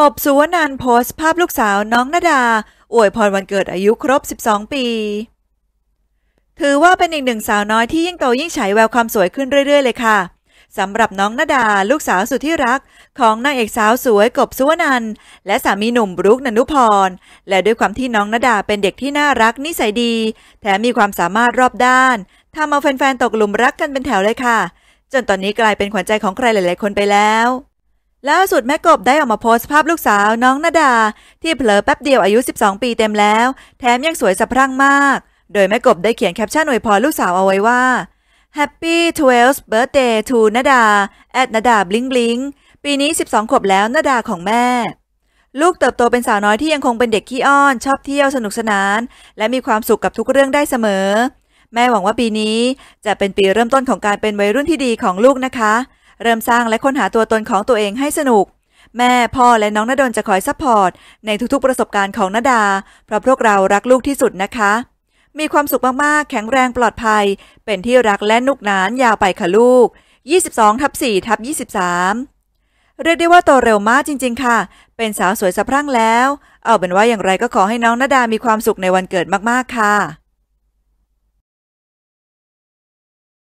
กบสุวนันโพสต์ ภาพลูกสาวน้องนาดาอวยพรวันเกิดอายุครบ 12 ปี ถือว่าเป็นอีกหนึ่งสาวน้อยที่ยิ่งโตยิ่งฉายแววความสวยขึ้นเรื่อยๆเลยค่ะสำหรับน้องนาดาลูกสาวสุดที่รักของนางเอกสาวสวย กบสุวนันและสามีหนุ่มบรุกนันุพรและด้วยความที่น้องนาดาเป็นเด็กที่น่ารักนิสัยดี แถมมีความสามารถรอบด้านทำเอาแฟนๆตกหลุมรักกันเป็นแถวเลยค่ะ จนตอนนี้กลายเป็นขวัญใจของใครหลายๆคนไปแล้วล่าสุดแม่กบได้ออกมาโพสต์ภาพลูกสาวน้องนาดา ที่เผลอแป๊บเดียวอายุ 12 ปีเต็มแล้วแถมยังสวยสะพรั่งมาก โดยแม่กบได้เขียนแคปชั่นอวยพรลูกสาวเอาไว้ว่า Happy 12th birthday to นาดาแอดนาดาบลิงบลิงปีนี้ 12 ขวบแล้วนาดาของแม่ ลูกเติบโตเป็นสาวน้อยที่ยังคงเป็นเด็กขี้อ้อนชอบเที่ยวสนุกสนาน และมีความสุขกับทุกเรื่องได้เสมอ แม่หวังว่าปีนี้จะเป็นปีเริ่มต้นของการเป็นวัยรุ่นที่ดีของลูกนะคะเริ่มสร้างและค้นหาตัวตนของตัวเองให้สนุก แม่พ่อและน้องนาดนจะคอยซัพพอร์ต ในทุกๆประสบการณ์ของนาดา เพราะพวกเรารักลูกที่สุดนะคะ มีความสุขมากๆ แข็งแรงปลอดภัย เป็นที่รักและนุกนาน ยาวไปค่ะลูก 22ทับ4ทับ23 เรียกได้ว่าโตเร็วมากจริงๆ ค่ะ เป็นสาวสวยสะพรั่งแล้ว เอาเป็นว่าอย่างไรก็ขอให้น้องนาดามีความสุขในวันเกิดมากๆค่ะ